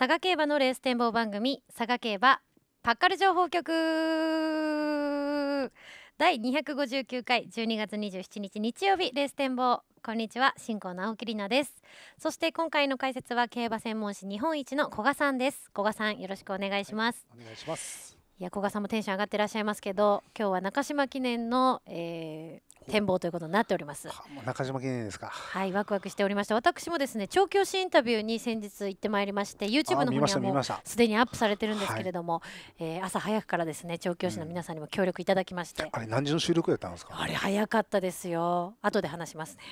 佐賀競馬のレース展望番組佐賀競馬パッカル情報局第259回12月27日日曜日レース展望こんにちは新行直樹里奈ですそして今回の解説は競馬専門誌日本一の小賀さんです小賀さんよろしくお願いしますお願いしますいや小賀さんもテンション上がってらっしゃいますけど今日は中島記念の、えー、展望ということになっております。中島記念ですか。はい、ワクワクしておりました。私もですね、調教師インタビューに先日行ってまいりまして、YouTube の方にはもうすでにアップされてるんですけれども、はい、えー、朝早くからですね、調教師の皆さんにも協力いただきまして、うん、あれ何時の収録だったんですか。あれ早かったですよ。後で話しますね。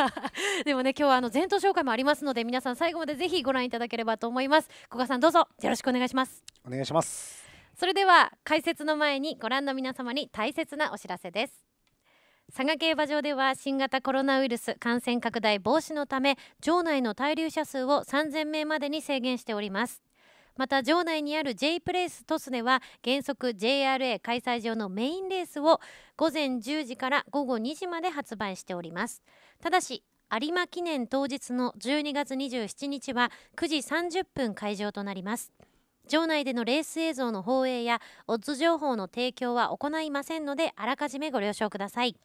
でもね今日はあの前頭紹介もありますので皆さん最後までぜひご覧いただければと思います古賀さんどうぞよろしくお願いしますお願いしますそれでは解説の前にご覧の皆様に大切なお知らせです佐賀競馬場では新型コロナウイルス感染拡大防止のため場内の滞留者数を3000名までに制限しておりますまた場内にある J プレイストスでは原則 JRA 開催場のメインレースを午前10時から午後2時まで発売しておりますただし有馬記念当日の12月27日は9時30分会場となります場内でのレース映像の放映やオッズ情報の提供は行いませんのであらかじめご了承ください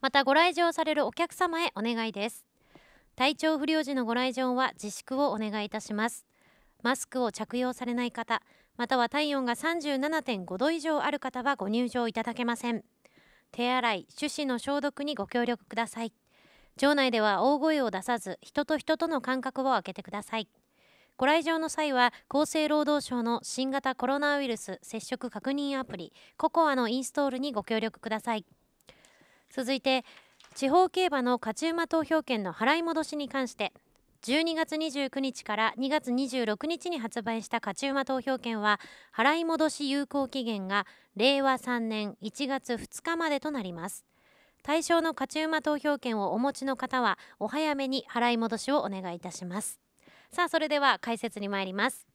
またご来場されるお客様へお願いです体調不良時のご来場は自粛をお願いいたしますマスクを着用されない方または体温が37.5度以上ある方はご入場いただけません手洗い手指の消毒にご協力ください場内では大声を出さず人と人との間隔を空けてくださいご来場の際は厚生労働省の新型コロナウイルス接触確認アプリココアのインストールにご協力ください続いて地方競馬の勝ち馬投票券の払い戻しに関して12月29日から2月26日に発売した勝ち馬投票券は払い戻し有効期限が令和3年1月2日までとなります対象の勝ち馬投票券をお持ちの方はお早めに払い戻しをお願いいたしますさあそれでは解説に参ります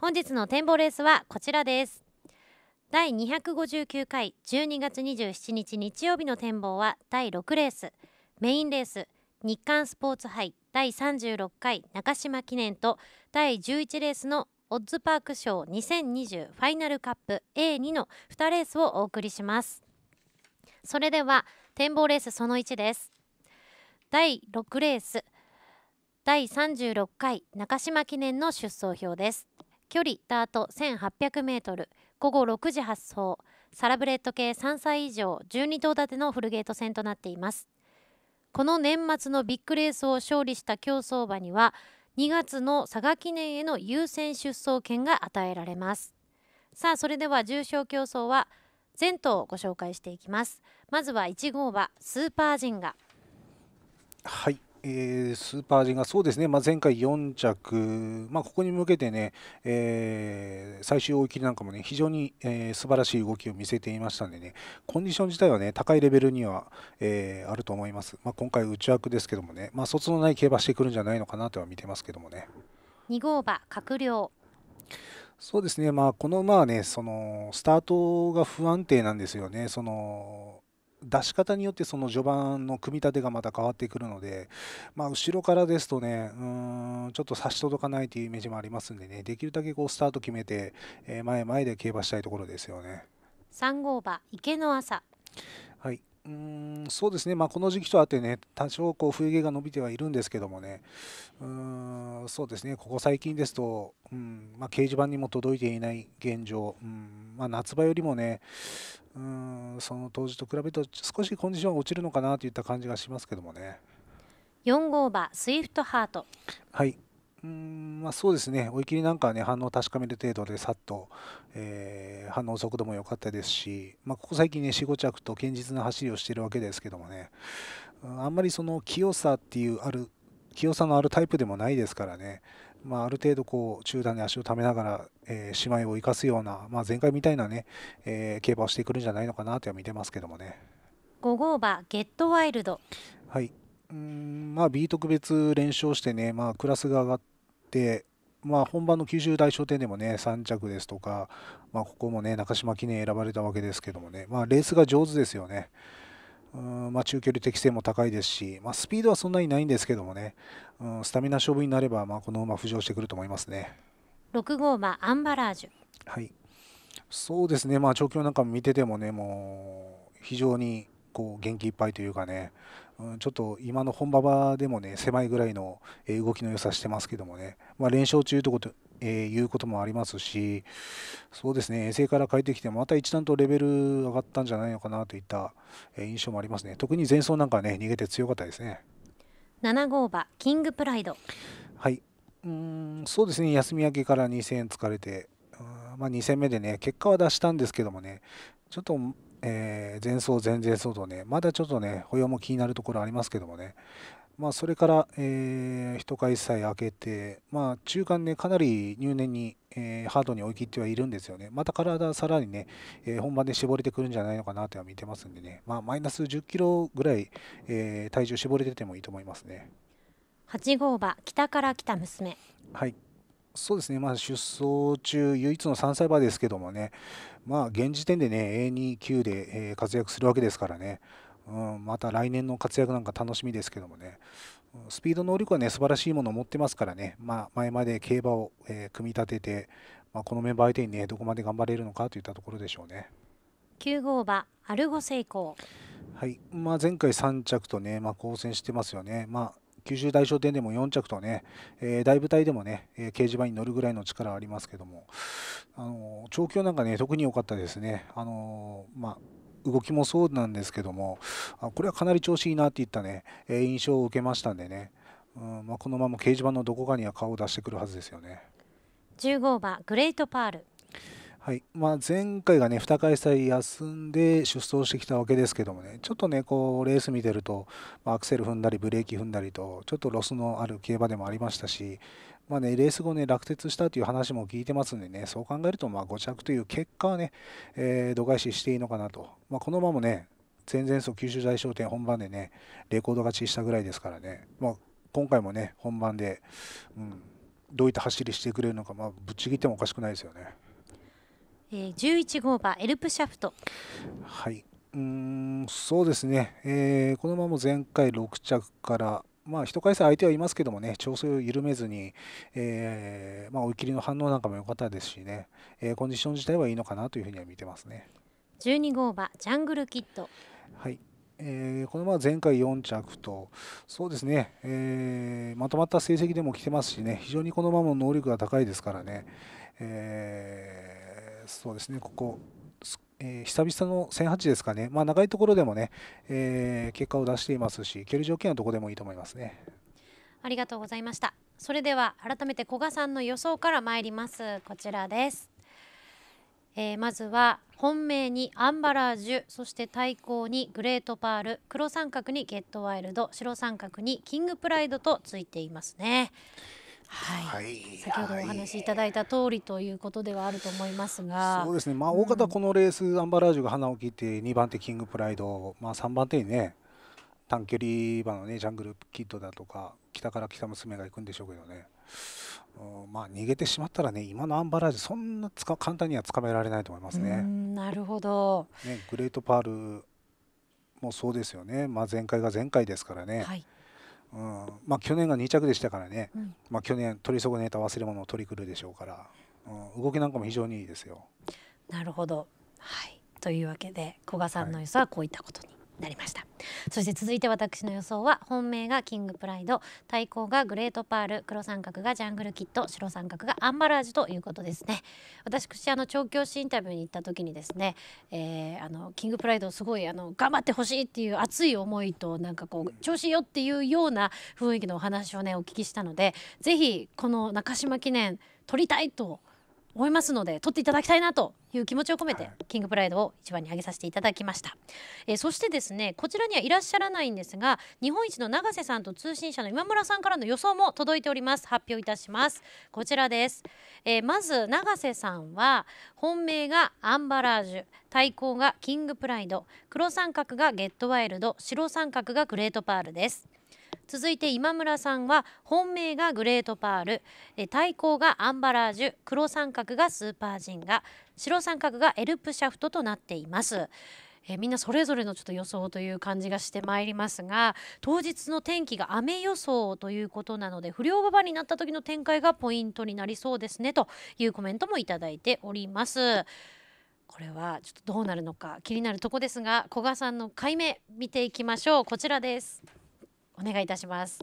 本日の展望レースはこちらです第259回12月27日日曜日の展望は第6レースメインレース日刊スポーツ杯第36回中島記念と第11レースのオッズパーク賞2020ファイナルカップ A2 の2レースをお送りしますそれでは展望レースその1です第6レース第36回中島記念の出走表です距離ダート1 8 0 0ル午後6時発送サラブレッド系3歳以上12頭立てのフルゲート戦となっていますこの年末のビッグレースを勝利した競走馬には2月の佐賀記念への優先出走権が与えられますさあそれでは重賞競争は前頭をご紹介していきますまずは1号馬スーパージンガはいえー、スーパー陣がそうですね、まあ、前回4着、まあ、ここに向けてね、えー、最終追い切りなんかもね非常に、えー、素晴らしい動きを見せていましたんでねコンディション自体はね高いレベルには、えー、あると思います、まあ、今回内枠ですけどもね、まあ、卒のない競馬してくるんじゃないのかなとは見てますけどもね2号馬閣僚そうですね、まあ、この馬はねそのスタートが不安定なんですよね。その出し方によってその序盤の組み立てがまた変わってくるので、まあ、後ろからですとねうんちょっと差し届かないというイメージもありますんでねできるだけこうスタート決めて、えー、前前で競馬したいところですよね。3号馬池の朝はいうーんそうですね、まあ、この時期とあってね、多少こう冬毛が伸びてはいるんですけどもね、うーんそうですね、ここ最近ですと、うんまあ、掲示板にも届いていない現状、うんまあ、夏場よりもね、うんその当時と比べると少しコンディションが落ちるのかなといった感じがしますけどもね。4号馬スイフトハートはいうんまあ、そうですね、追い切りなんかは、ね、反応を確かめる程度でさっと、えー、反応速度も良かったですし、まあ、ここ最近、ね、4、5着と堅実な走りをしているわけですけどもね、あんまりその強さっていうある、清さのあるタイプでもないですからね、まあ、ある程度こう中段に足をためながら、えー、姉妹を生かすような、まあ、前回みたいなね、えー、競馬をしてくるんじゃないのかなとは見てますけどもね。5号馬ゲットワイルドはいうんまあ、B 特別連勝してね、まあ、クラスが上がってて、まあ、本番の九州大賞典でもね3着ですとか、まあ、ここもね中島記念選ばれたわけですけどもね、まあ、レースが上手ですよね。うんまあ、中距離適性も高いですし、まあ、スピードはそんなにないんですけどもね、うん、スタミナ勝負になれば、まあ、この馬浮上してくると思いますね6号馬アンバラージュはいそうですねまあ調教なんか見ててもねもう非常にこう元気いっぱいというかね、うん、ちょっと今の本馬場でもね狭いぐらいの動きの良さしてますけどもね、まあ、連勝中ということえー、いうこともありますしそうですね衛星から帰ってきてもまた一段とレベル上がったんじゃないのかなといった、え印象もありますね特に前走なんかね逃げて強かったですね7号馬キングプライドはいうんそうですね休み明けから2 0 0円疲れてまあ、2戦目でね結果は出したんですけどもねちょっとえー、前走、前々走とね、まだちょっとね、保養も気になるところありますけどもね、まあ、それから、えー、一回え開けて、まあ、中間ね、かなり入念に、えー、ハードに追い切ってはいるんですよね。また体、さらにね、えー、本番で絞れてくるんじゃないのかなとは見てますんでね、まあ、マイナス10キロぐらい、えー、体重絞れててもいいと思いますね。8号馬、北から来た娘。はいそうですね、まあ、出走中唯一の3歳馬ですけどもね、まあ、現時点でね A2 級で、えー、活躍するわけですからね、うん、また来年の活躍なんか楽しみですけどもねスピード能力はね素晴らしいものを持ってますからね、まあ、前まで競馬を、えー、組み立てて、まあ、このメンバー相手にねどこまで頑張れるのかといったところでしょうね。9号馬アルゴセイコーはいまあ、前回3着とね、まあ、交戦してますよね、まあ、九州大賞典でも4着とね、えー、大舞台でもね、えー、掲示板に乗るぐらいの力ありますけども、あの調教なんかね、特に良かったですね。あのまあ、動きもそうなんですけどもあこれはかなり調子いいなっていったね、え印象を受けましたんでね、うんまあ、このまま掲示板のどこかには顔を出してくるはずですよね15番グレートパールはいまあ、前回がね2回催休んで出走してきたわけですけどもねちょっとねこうレース見てると、まアクセル踏んだりブレーキ踏んだりとちょっとロスのある競馬でもありましたし、まあね、レース後ね落鉄したという話も聞いてますんでねそう考えるとま5着という結果はね、えー、度外視していいのかなと、まあ、この場もね前々走九州大商店本番でねレコード勝ちしたぐらいですからね、まあ、今回もね本番で、うん、どういった走りしてくれるのか、まぶっちぎってもおかしくないですよね。えー、11号馬エルプシャフトはいうんそうですね、えー、このまま前回6着からまあ、1回戦相手はいますけどもね、調整を緩めずに、えー、まあ、追い切りの反応なんかも良かったですしね、えー、コンディション自体はいいのかなというふうには見てますね。12号馬、ジャングルキット。はい、えー、このまま前回4着と、そうですね、えまとまった成績でも来てますしね、非常にこのまま能力が高いですからね、えそうですね、ここ、えー、久々の1008ですかね、まあ、長いところでもね、えー、結果を出していますし、距離条件はどこでもいいと思いますね。ありがとうございました。それでは改めて古賀さんの予想から参ります。こちらです。えー、まずは本命にアンバラージュそして対抗にグレートパール黒三角にゲットワイルド白三角にキングプライドとついていますね。はい、はい、先ほどお話しいただいた通りということではあると思いますが、そうですね、まあ、大方このレース、うん、アンバラージュが花を切って2番手キングプライド、まあ、3番手にね短距離馬のねジャングルキッドだとか北から北娘が行くんでしょうけどね、うん、まあ逃げてしまったらね今のアンバラージュそんなつか簡単にはつかめられないと思いますね。なるほど、ね、グレートパールもそうですよね、まあ、前回が前回ですからね。はいうんまあ、去年が2着でしたからね、うん、まあ、去年取り損ねた忘れ物を取りくるでしょうから、うん、動きなんかも非常にいいですよ。なるほど、はい、というわけで古賀さんの予想はこういったことになりましたそして続いて私の予想は本命がキングプライド対抗がグレートパール黒三角がジャングルキット白三角がアンバラージュということですね私あの調教師インタビューに行った時にですね、えー、あのキングプライドすごいあの頑張ってほしいっていう熱い思いとなんかこう調子よっていうような雰囲気のお話をねお聞きしたので是非この中島記念撮りたいと思いますので取っていただきたいなという気持ちを込めて、はい、キングプライドを一番に挙げさせていただきました、えー、そしてですねこちらにはいらっしゃらないんですが日本一の永瀬さんと通信社の今村さんからの予想も届いております発表いたしますこちらです、えー、まず永瀬さんは本命がアンバラージュ対抗がキングプライド黒三角がゲットワイルド白三角がグレートパールです続いて今村さんは本命がグレートパール対抗がアンバラージュ黒三角がスーパージンガ白三角がエルプシャフトとなっています。えみんなそれぞれのちょっと予想という感じがしてまいりますが当日の天気が雨予想ということなので不良馬場になった時の展開がポイントになりそうですねというコメントもいただいております。これはちょっとどうなるのか気になるとこですが古賀さんの解明見ていきましょうこちらです。お願いいたします。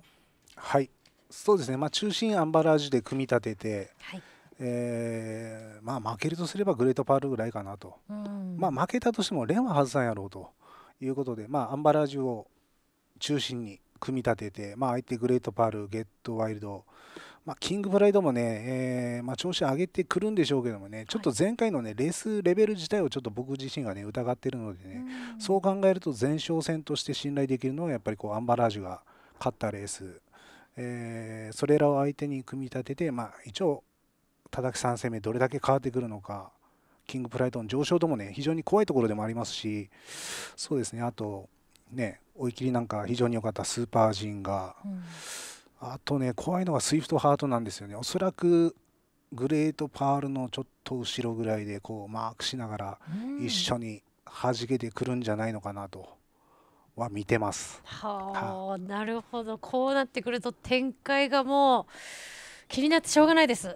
はいそうですね、まあ、中心アンバラージュで組み立てて、はい、えー、まあ、負けるとすればグレートパールぐらいかなと、うん、まあ、負けたとしてもレンは外さんやろうということで、まあ、アンバラージュを中心に組み立てて、まあ、相手グレートパールゲットワイルドまあ、キングプライドもね、えー、まあ、調子上げてくるんでしょうけどもね、ちょっと前回のね、レースレベル自体をちょっと僕自身がね、疑っているのでね、うそう考えると前哨戦として信頼できるのは、やっぱりこう、アンバラージュが勝ったレース、えー、それらを相手に組み立てて、まあ、一応、叩き3戦目、どれだけ変わってくるのか、キングプライドの上昇ともね、非常に怖いところでもありますし、そうですね、あと、ね、追い切りなんか非常に良かったスーパージンが、うんあとね、怖いのがスイフトハートなんですよね。おそらくグレートパールのちょっと後ろぐらいでこうマークしながら一緒に弾けてくるんじゃないのかなとは見てます。はあ、なるほど。こうなってくると展開がもう気になってしょうがないです。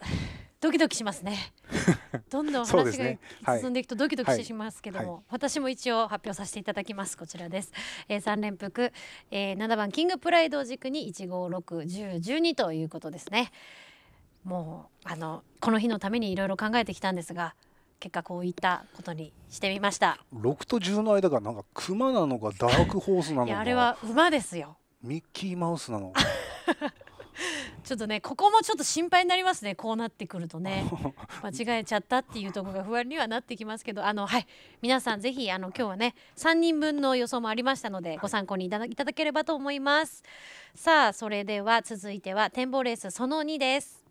ドキドキしますね どんどん話が進んでいくとドキドキしてしますけども、ねはいはい、私も一応発表させていただきますこちらです、えー、3連複、えー、7番キングプライドを軸に1 5 6 1 0 1 2ということですねもうあのこの日のためにいろいろ考えてきたんですが結果こういったことにしてみました六と十の間がなんか熊なのかダークホースなのかあれは馬ですよミッキーマウスなの ちょっとねここもちょっと心配になりますねこうなってくるとね 間違えちゃったっていうところが不安にはなってきますけどあのはい皆さんぜひあの今日はね3人分の予想もありましたのでご参考にいただければと思いますさあそれでは続いては展望レースその2です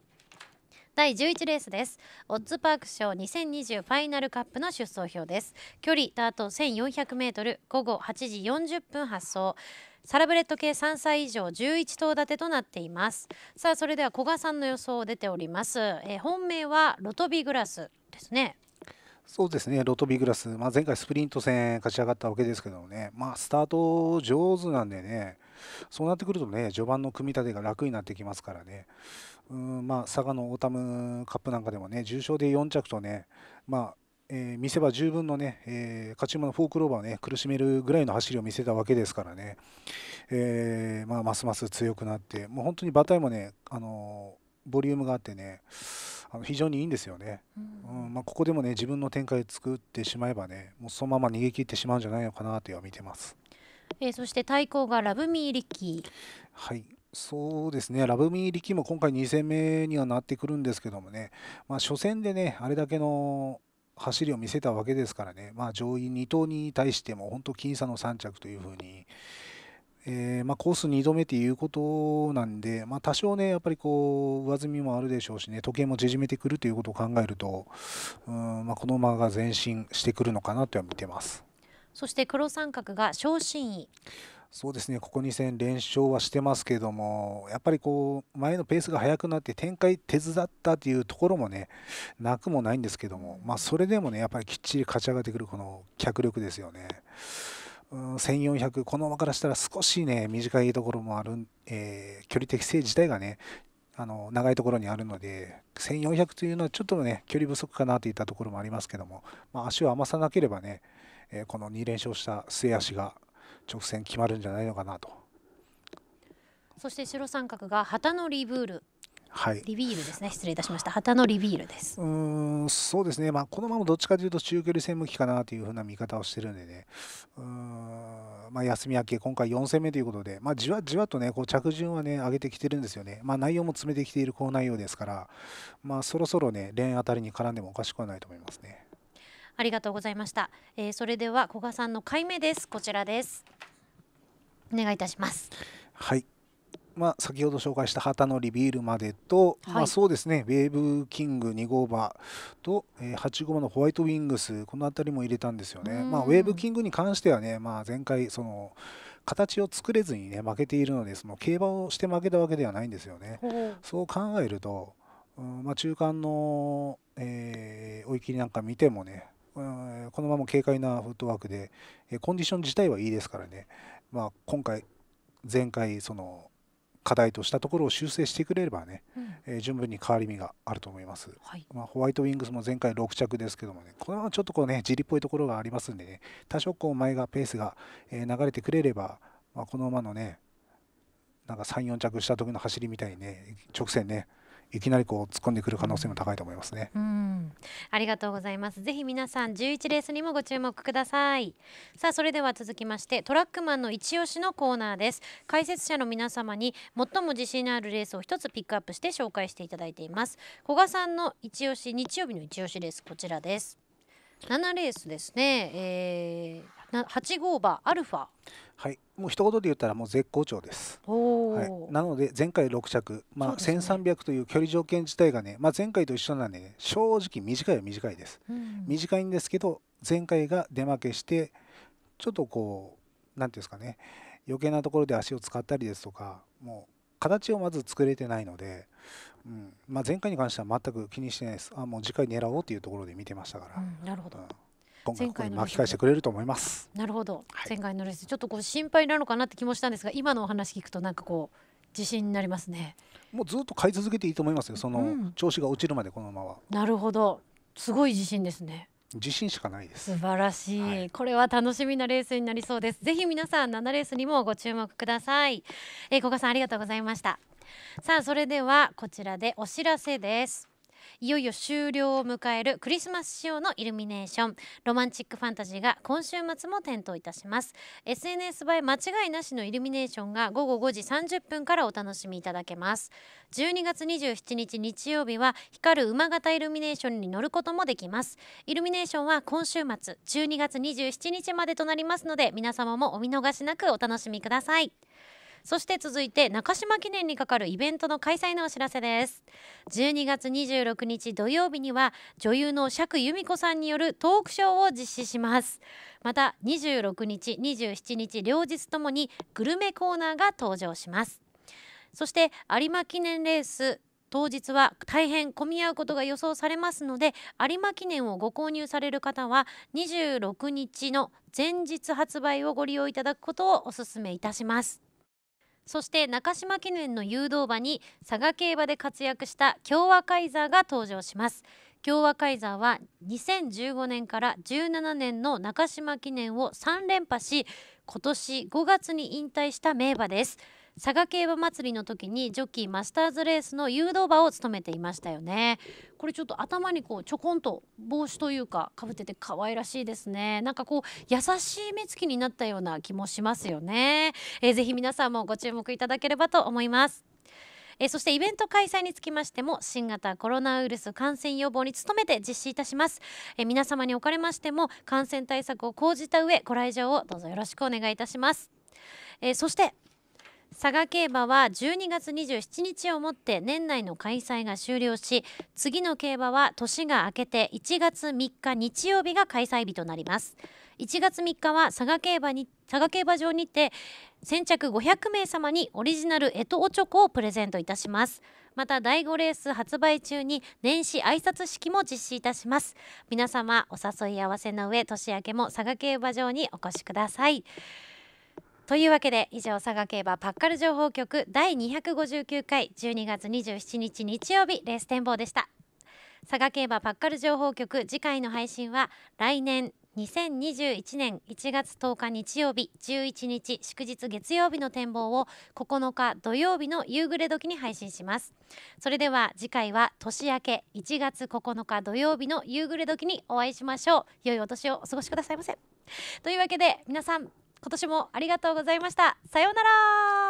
第11レースですオッズパーク賞2020ファイナルカップの出走表です距離ダート 1400m 午後8時40分発送サラブレッド系3歳以上11頭立てとなっていますさあそれでは古賀さんの予想出ております、えー、本命はロトビグラスですねそうですねロトビグラス、まあ、前回スプリント戦勝ち上がったわけですけどもね、まあ、スタート上手なんでねそうなってくるとね序盤の組み立てが楽になってきますからねうん、まあ、佐賀のオータムカップなんかでもね重賞で4着とね、まあ、えー、見せば十分のね、えー、勝ち馬のフォークローバーをね苦しめるぐらいの走りを見せたわけですからね、えー、まあ、ますます強くなってもう本当に馬体もね、あのボリュームがあってねあの非常にいいんですよね、うん、うん、まあ、ここでもね自分の展開作ってしまえばねもうそのまま逃げ切ってしまうんじゃないのかなとは見てます、えそして対抗がラブミーリッキはいそうですね、ラブミー力も今回2戦目にはなってくるんですけどもね、まあ、初戦でね、あれだけの走りを見せたわけですからね、まあ、上位2頭に対しても本当僅差の3着というふうに、えー、まあ、コース2度目ということなんで、まあ、多少ねやっぱりこう上積みもあるでしょうしね時計も縮めてくるということを考えるとうん、まこの馬が前進してくるのかなとは見てます。そして黒三角が昇進位そうですねここ2戦連勝はしてますけどもやっぱりこう前のペースが速くなって展開手伝ったというところもねなくもないんですけども、まあ、それでもねやっぱりきっちり勝ち上がってくるこの脚力ですよね。うん、1400この馬からしたら少しね短いところもある、えー、距離適正自体がねあの長いところにあるので1400というのはちょっとね距離不足かなといったところもありますけども、まあ、足を余さなければね、えー、この2連勝した末足が直線決まるんじゃないのかなと。そして白三角が旗のリブール。はい、リビールですね失礼いたしました旗のリビールですうんそうですね、まあ、このままどっちかというと中距離戦向きかなというふうな見方をしてるんでねうん、まあ、休み明け今回4戦目ということで、まあ、じわじわとねこう着順はね上げてきてるんですよね、まあ、内容も詰めてきているこ好内容ですから、まあ、そろそろね連あたりに絡んでもおかしくはないと思いますね。ありがとうございました、えー、それでは古賀さんの回目ですこちらですお願いいたしますはいまあ、先ほど紹介した旗のリビールまでと、はい、まあ、そうですねウェーブキング2号馬と、えー、8号馬のホワイトウィングスこの辺りも入れたんですよね。まあ、ウェーブキングに関してはね、まあ、前回その形を作れずにね負けているのでその競馬をして負けたわけではないんですよね。そう考えると、うんまあ、中間の、えー、追い切りなんか見てもねこのまま軽快なフットワークで、えコンディション自体はいいですからね、まあ、今回、前回その課題としたところを修正してくれればね、うん、えー、十分に変わり身があると思います、はい、まあ、ホワイトウィングスも前回6着ですけどもねこのままちょっとこうねじりっぽいところがありますんでね多少こう前がペースが、え流れてくれれば、まあ、この馬のねなんか34着した時の走りみたいにね直線ねいきなりこう突っ込んでくる可能性も高いと思いますね。うん、ありがとうございます。ぜひ皆さん11レースにもご注目ください。さあそれでは続きましてトラックマンの一押しのコーナーです。解説者の皆様に最も自信のあるレースを一つピックアップして紹介していただいています。小賀さんの一押し日曜日の一押しレースこちらです。7レースですね。えー八号馬アルファはいもう一言で言ったらもう絶好調です、はい、なので前回六着、まあ、千三百という距離条件自体がね、まあ、前回と一緒なんで、ね、正直短いは短いです、うん、短いんですけど前回が出負けしてちょっとこうなんていうんですかね余計なところで足を使ったりですとかもう形をまず作れてないので、うんまあ、前回に関しては全く気にしてないですあもう次回狙おうというところで見てましたから。うん、なるほど、うん今回ここに巻き返してくれると思いますなるほど、はい、前回のレースちょっとこう心配なのかなって気もしたんですが今のお話聞くとなんかこう自信になりますねもうずっと買い続けていいと思いますよその、調子が落ちるまでこのままなるほどすごい自信ですね自信しかないです素晴らしい、はい、これは楽しみなレースになりそうですぜひ皆さん7レースにもご注目くださいえー、古賀さんありがとうございましたさあそれではこちらでお知らせですいよいよ終了を迎えるクリスマス仕様のイルミネーションロマンチックファンタジーが今週末も点灯いたします SNS 映え間違いなしのイルミネーションが午後5時30分からお楽しみいただけます12月27日日曜日は光る馬型イルミネーションに乗ることもできますイルミネーションは今週末12月27日までとなりますので皆様もお見逃しなくお楽しみくださいそして続いて中島記念にかかるイベントの開催のお知らせです12月26日土曜日には女優の釈由美子さんによるトークショーを実施しますまた26日27日両日ともにグルメコーナーが登場しますそして有馬記念レース当日は大変混み合うことが予想されますので有馬記念をご購入される方は26日の前日発売をご利用いただくことをお勧めいたしますそして中島記念の誘導馬に佐賀競馬で活躍した共和カイザーが登場します共和カイザーは2015年から17年の中島記念を3連覇し今年5月に引退した名馬です佐賀競馬祭りの時にジョッキーマスターズレースの誘導馬を務めていましたよねこれちょっと頭にこうちょこんと帽子というかかぶってて可愛らしいですねなんかこう優しい目つきになったような気もしますよね、えー、ぜひ皆さんもご注目いただければと思いますえそしてイベント開催につきましても新型コロナウイルス感染予防に努めて実施いたします、え皆様におかれましても感染対策を講じた上ご来場をどうぞよろしくお願いいたします、えそして佐賀競馬は12月27日をもって年内の開催が終了し次の競馬は年が明けて1月3日日曜日が開催日となります1月3日は佐賀競馬に佐賀競馬場にて先着500名様にオリジナルエトオチョコをプレゼントいたしますまた第5レース発売中に年始挨拶式も実施いたします皆様お誘い合わせの上年明けも佐賀競馬場にお越しくださいというわけで以上佐賀競馬パッカル情報局第259回12月27日日曜日レース展望でした佐賀競馬パッカル情報局次回の配信は来年2021年1月10日日曜日11日祝日月曜日の展望を9日土曜日の夕暮れ時に配信しますそれでは次回は年明け1月9日土曜日の夕暮れ時にお会いしましょう良いお年をお過ごしくださいませというわけで皆さん今年もありがとうございましたさようなら